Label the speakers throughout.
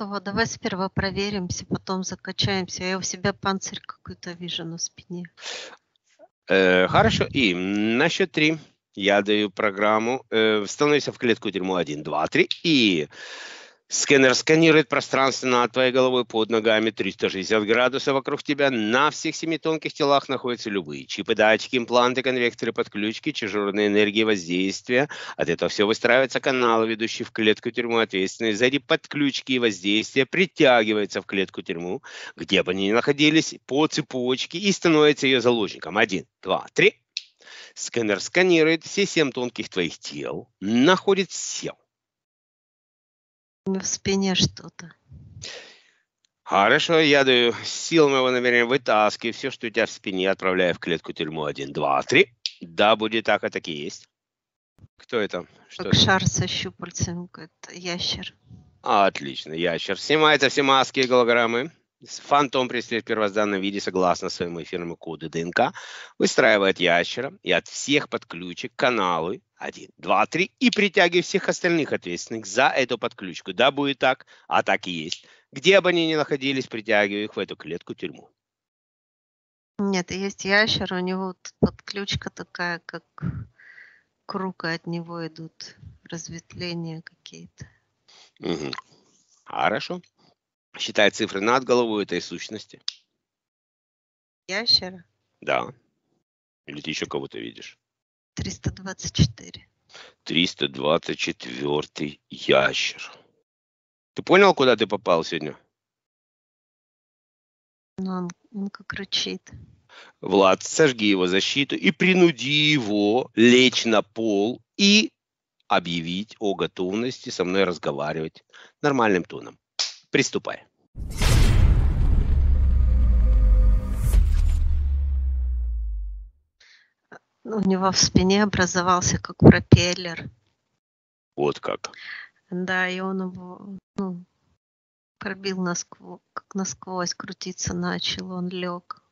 Speaker 1: этого. Давай сперва проверимся, потом закачаемся. Я у себя панцирь какой-то вижу на спине.
Speaker 2: Э, хорошо. И на счет три я даю программу. Э, становимся в клетку тюрьму. Один, два, три. И Скэнер сканирует пространство над твоей головой под ногами 360 градусов вокруг тебя. На всех семи тонких телах находятся любые чипы, датчики, импланты, конвекторы, подключки, чужерные энергии воздействия. От этого все выстраивается канал, ведущий в клетку-тюрьму ответственный. За эти подключки и воздействия притягивается в клетку-тюрьму, где бы они ни находились, по цепочке и становится ее заложником. Один, два, три. Скэнер сканирует все семь тонких твоих тел, находит сел
Speaker 1: в спине что-то.
Speaker 2: Хорошо, я даю сил моего намерения, вытаскивай все, что у тебя в спине, отправляю в клетку тюрьму. Один, два, три. Да, будет так, а так и есть. Кто это? Что как это? шар
Speaker 1: со щупальцем, это ящер.
Speaker 2: Отлично, ящер. Снимается все маски и голограммы. Фантом преследует первозданном виде согласно своему эфирному коду ДНК, выстраивает ящера и от всех подключек каналы 1, 2, 3 и притягивает всех остальных ответственных за эту подключку. Да, будет так, а так и есть. Где бы они ни находились, притягивая их в эту клетку тюрьму.
Speaker 1: Нет, есть ящер, у него подключка такая, как круг, от него идут разветвления
Speaker 2: какие-то. Угу. Хорошо считает цифры над головой этой сущности. Ящер. Да. Или ты еще кого-то видишь?
Speaker 1: 324.
Speaker 2: 324 ящер. Ты понял, куда ты попал сегодня?
Speaker 1: Ну, он, он как рычит.
Speaker 2: Влад, сожги его защиту и принуди его лечь на пол и объявить о готовности со мной разговаривать нормальным тоном. Приступай.
Speaker 1: У него в спине образовался как пропеллер. Вот как. Да, и он его ну, пробил насквозь, как насквозь, крутиться начал, он лег.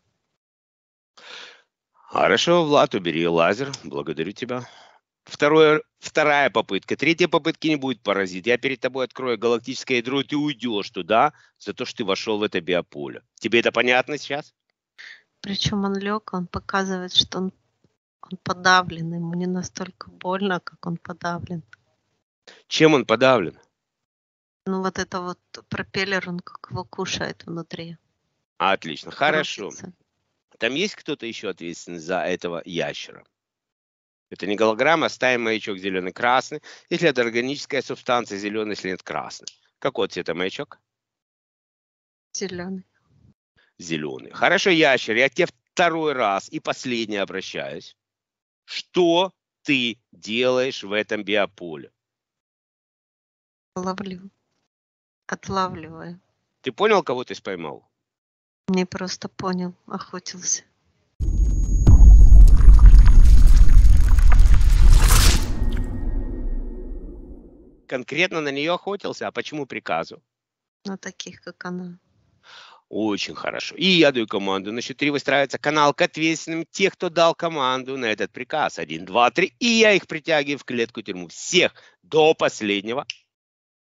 Speaker 2: Хорошо, Влад, убери лазер. Благодарю тебя. Второе, вторая попытка. Третья попытки не будет паразит. Я перед тобой открою галактическое ядро, и ты уйдешь туда за то, что ты вошел в это биополе. Тебе это понятно сейчас?
Speaker 1: Причем он лег, он показывает, что он, он подавлен. Ему не настолько больно, как он подавлен.
Speaker 2: Чем он подавлен?
Speaker 1: Ну вот это вот пропеллер, он как его кушает внутри.
Speaker 2: Отлично, хорошо. Крутится. Там есть кто-то еще ответственный за этого ящера? Это не голограмма, ставим маячок зеленый-красный. Если это органическая субстанция, зеленый, если нет, красный. Какой цвета маячок? Зеленый. Зеленый. Хорошо, ящер, я к тебе второй раз и последний обращаюсь. Что ты делаешь в этом биополе?
Speaker 1: Ловлю. Отлавливаю.
Speaker 2: Ты понял, кого ты споймал?
Speaker 1: Не просто понял, охотился.
Speaker 2: конкретно на нее охотился. А почему приказу?
Speaker 1: На таких, как она.
Speaker 2: Очень хорошо. И я даю команду. На счет три выстраивается канал к ответственным тех, кто дал команду на этот приказ. Один, два, три. И я их притягиваю в клетку тюрьму. Всех до последнего.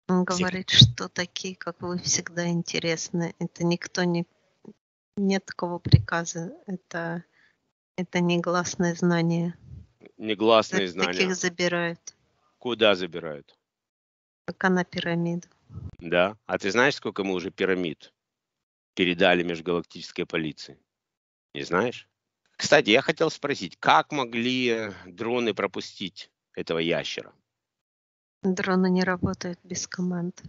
Speaker 1: Он всех. что такие, как вы, всегда интересны. Это никто не... Нет такого приказа. Это, это негласное знание.
Speaker 2: Негласное знание. Таких забирают. Куда забирают?
Speaker 1: Пока на пирамиду.
Speaker 2: Да. А ты знаешь, сколько мы уже пирамид передали межгалактической полиции? Не знаешь? Кстати, я хотел спросить, как могли э, дроны пропустить этого ящера?
Speaker 1: Дроны не работают без
Speaker 2: команд.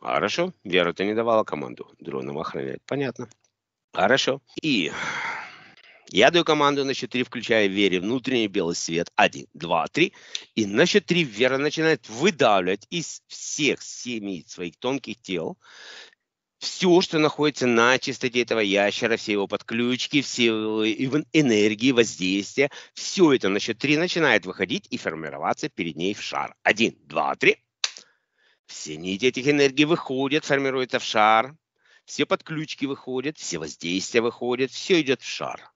Speaker 2: Хорошо. Вера, ты не давала команду дронам охранять. Понятно. Хорошо. И я даю команду на счет 3, включая вере внутренний белый свет. 1, 2, 3. И на счет 3 вера начинает выдавливать из всех семи своих тонких тел все, что находится на чистоте этого ящера, все его подключки, все его энергии, воздействия, все это на счет 3 начинает выходить и формироваться перед ней в шар. 1, 2, 3. Все нити этих энергий выходят, формируются в шар. Все подключки выходят, все воздействия выходят, все идет в шар.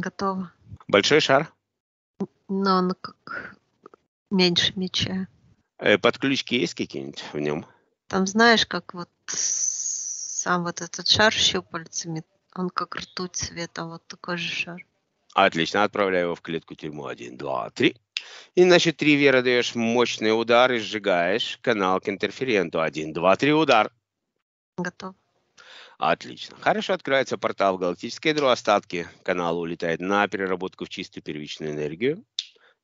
Speaker 2: Готово. Большой шар?
Speaker 1: Но он как меньше меча.
Speaker 2: Э, подключки есть какие-нибудь в нем?
Speaker 1: Там знаешь, как вот сам вот этот шар щупальцами, он как ртуть цвета, вот такой же шар.
Speaker 2: Отлично, отправляю его в клетку тюрьму. Один, два, три. И, значит, три веры даешь мощный удар и сжигаешь канал к интерференту. Один, два, три, удар. Готов. Отлично. Хорошо открывается портал в галактическое ядро. Остатки канала улетают на переработку в чистую первичную энергию.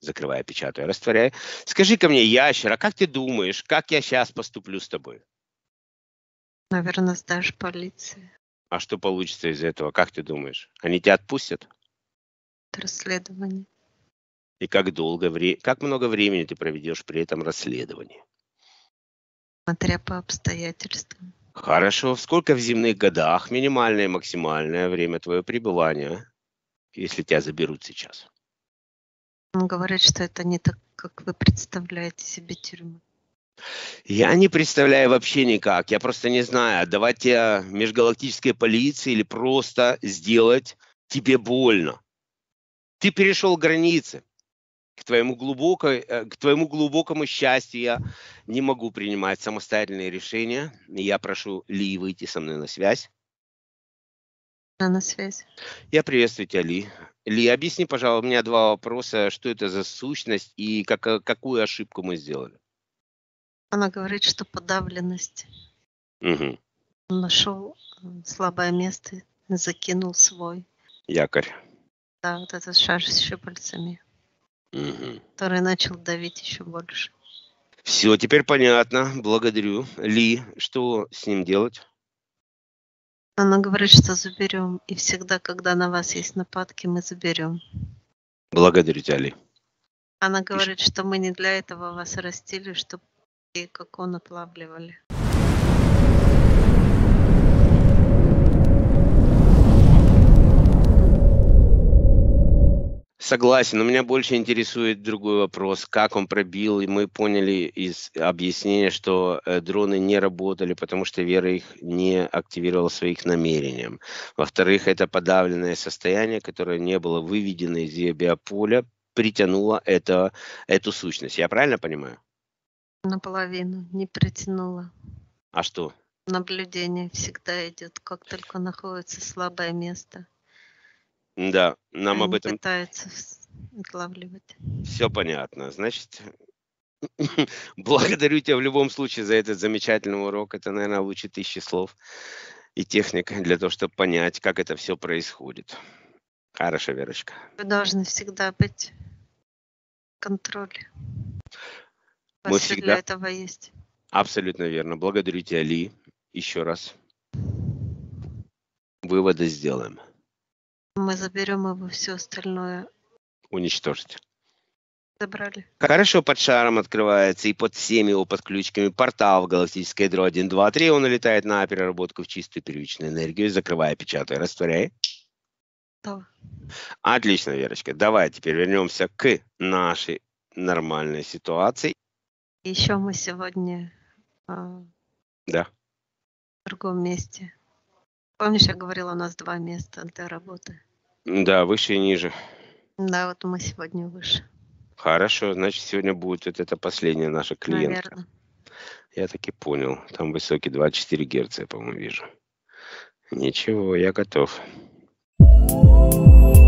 Speaker 2: Закрывая, печатаю, растворяя. скажи ко мне, ящера, как ты думаешь, как я сейчас поступлю с тобой?
Speaker 1: Наверное, сдашь полиции.
Speaker 2: А что получится из этого, как ты думаешь? Они тебя отпустят?
Speaker 1: Это расследование.
Speaker 2: И как долго, вре... как много времени ты проведешь при этом расследовании?
Speaker 1: Смотря по обстоятельствам.
Speaker 2: Хорошо. Сколько в земных годах минимальное и максимальное время твое пребывания, если тебя заберут сейчас?
Speaker 1: Он говорит, что это не так, как вы представляете себе тюрьму.
Speaker 2: Я не представляю вообще никак. Я просто не знаю, давать тебе межгалактической полиции или просто сделать тебе больно. Ты перешел границы к твоему, глубокой, э, к твоему глубокому счастью я не могу принимать самостоятельные решения. Я прошу Ли выйти со мной на связь. Она на связь. Я приветствую тебя, Ли. Ли, объясни, пожалуйста, у меня два вопроса. Что это за сущность и как, э, какую ошибку мы сделали?
Speaker 1: Она говорит, что подавленность. Угу. нашел слабое место, закинул свой. Якорь. Да, вот этот шар с щупальцами. Угу. Который начал давить еще больше.
Speaker 2: Все, теперь понятно. Благодарю. Ли, что с ним делать?
Speaker 1: Она говорит, что заберем. И всегда, когда на вас есть нападки, мы заберем.
Speaker 2: Благодарю тебя, Ли.
Speaker 1: Она говорит, что мы не для этого вас растили, чтобы и как он отлавливали.
Speaker 2: Согласен, но меня больше интересует другой вопрос, как он пробил, и мы поняли из объяснения, что э, дроны не работали, потому что Вера их не активировала своих намерением. Во-вторых, это подавленное состояние, которое не было выведено из ее биополя, притянуло это, эту сущность. Я правильно понимаю?
Speaker 1: Наполовину не притянуло. А что? Наблюдение всегда идет, как только находится слабое место.
Speaker 2: Да, нам Они об этом...
Speaker 1: пытаются отлавливать.
Speaker 2: Все понятно. Значит, благодарю тебя в любом случае за этот замечательный урок. Это, наверное, лучше тысячи слов и техника для того, чтобы понять, как это все происходит. Хорошо, Верочка.
Speaker 1: Вы должны всегда быть в контроле.
Speaker 2: Вас Мы всегда... для этого есть. Абсолютно верно. Благодарю тебя, Ли, еще раз. Выводы сделаем.
Speaker 1: Мы заберем его все остальное.
Speaker 2: Уничтожить. Забрали. Хорошо, под шаром открывается, и под всеми его подключками портал в галактическое ядро 1, 2, 3. Он улетает на переработку в чистую первичную энергию, закрывая, печатая, растворяя. Да. Отлично, Верочка. Давай теперь вернемся к нашей нормальной ситуации.
Speaker 1: Еще мы сегодня э, да. в другом месте Помнишь, я говорила, у нас два места для работы?
Speaker 2: Да, выше и ниже.
Speaker 1: Да, вот мы сегодня выше.
Speaker 2: Хорошо, значит, сегодня будет вот это последняя наша клиентка. Наверное. Я и понял. Там высокий 24 Гц, я, по-моему, вижу. Ничего, я готов. Thank you